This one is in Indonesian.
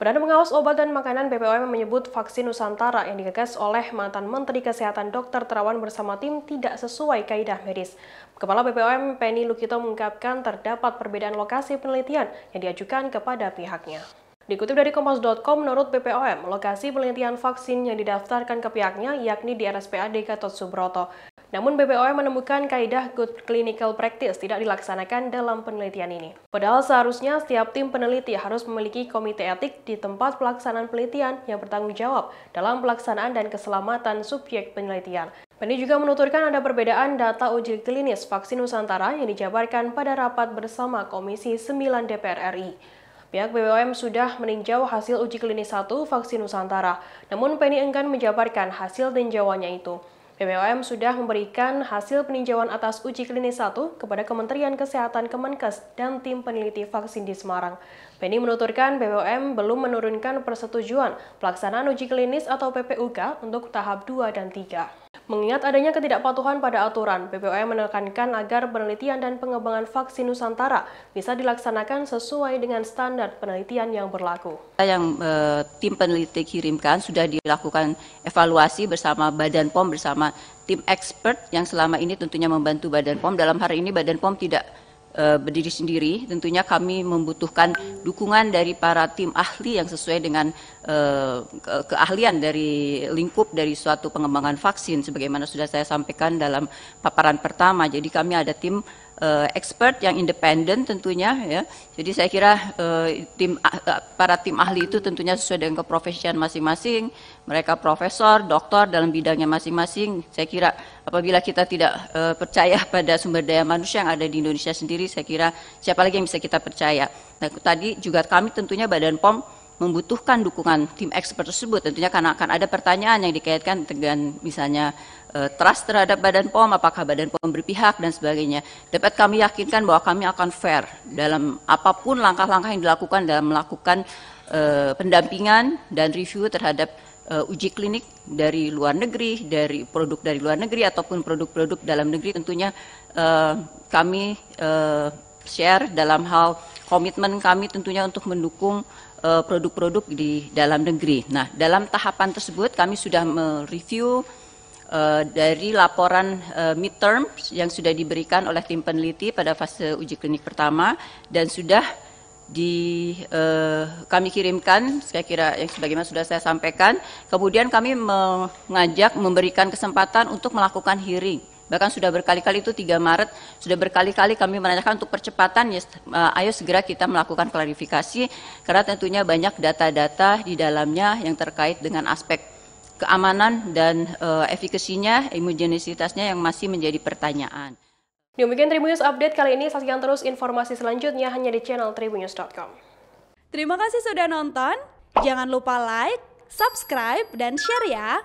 Badan Pengawas Obat dan Makanan BPOM menyebut vaksin Nusantara yang digagas oleh mantan Menteri Kesehatan Dr. Terawan bersama tim tidak sesuai kaidah medis. Kepala BPOM Penny Lukito mengungkapkan terdapat perbedaan lokasi penelitian yang diajukan kepada pihaknya. Dikutip dari Kompas.com, menurut BPOM, lokasi penelitian vaksin yang didaftarkan ke pihaknya yakni di RSPAD Gatot Subroto. Namun BPOM menemukan kaedah good clinical practice tidak dilaksanakan dalam penelitian ini. Padahal seharusnya setiap tim peneliti harus memiliki komite etik di tempat pelaksanaan penelitian yang bertanggung jawab dalam pelaksanaan dan keselamatan subjek penelitian. Penny juga menuturkan ada perbedaan data uji klinis vaksin Nusantara yang dijabarkan pada rapat bersama Komisi 9 DPR RI. Pihak BPOM sudah meninjau hasil uji klinis satu vaksin Nusantara, namun Penny enggan menjabarkan hasil tinjauannya itu. BPOM sudah memberikan hasil peninjauan atas uji klinis 1 kepada Kementerian Kesehatan Kemenkes dan tim peneliti vaksin di Semarang. Penny menuturkan BPOM belum menurunkan persetujuan pelaksanaan uji klinis atau PPUK untuk tahap 2 dan 3. Mengingat adanya ketidakpatuhan pada aturan, BPOM menekankan agar penelitian dan pengembangan vaksin Nusantara bisa dilaksanakan sesuai dengan standar penelitian yang berlaku. Yang e, tim peneliti kirimkan sudah dilakukan evaluasi bersama Badan POM bersama tim expert yang selama ini tentunya membantu Badan POM. Dalam hari ini Badan POM tidak Eh, berdiri sendiri, tentunya kami membutuhkan dukungan dari para tim ahli yang sesuai dengan eh, keahlian dari lingkup dari suatu pengembangan vaksin sebagaimana sudah saya sampaikan dalam paparan pertama. Jadi kami ada tim uh, expert yang independen tentunya ya. Jadi saya kira uh, tim uh, para tim ahli itu tentunya sesuai dengan keprofesian masing-masing. Mereka profesor, doktor dalam bidangnya masing-masing. Saya kira apabila kita tidak uh, percaya pada sumber daya manusia yang ada di Indonesia sendiri, saya kira siapa lagi yang bisa kita percaya. Nah, tadi juga kami tentunya Badan POM membutuhkan dukungan tim expert tersebut tentunya karena akan ada pertanyaan yang dikaitkan dengan misalnya eh, trust terhadap Badan POM apakah Badan POM berpihak dan sebagainya dapat kami yakinkan bahwa kami akan fair dalam apapun langkah-langkah yang dilakukan dalam melakukan eh, pendampingan dan review terhadap eh, uji klinik dari luar negeri dari produk dari luar negeri ataupun produk-produk dalam negeri tentunya kami share dalam hal komitmen kami tentunya untuk mendukung Eh, produk-produk di dalam negeri. Nah, dalam tahapan tersebut kami sudah mereview eh, dari laporan uh, midterm yang sudah diberikan oleh tim peneliti pada fase uji klinik pertama dan sudah di uh, kami kirimkan saya kira yang sebagaimana sudah saya sampaikan kemudian kami mengajak memberikan kesempatan untuk melakukan hearing bahkan sudah berkali-kali itu 3 Maret sudah berkali-kali kami menanyakan untuk percepatan ya ayo segera kita melakukan klarifikasi karena tentunya banyak data-data di dalamnya yang terkait dengan aspek keamanan dan uh, eh, efikasinya, imunogenisitasnya yang masih menjadi pertanyaan. Demikian Tribunnews Update kali ini, saksikan terus informasi selanjutnya hanya di channel tribunnews.com. Terima kasih sudah nonton, jangan lupa like, subscribe, dan share ya!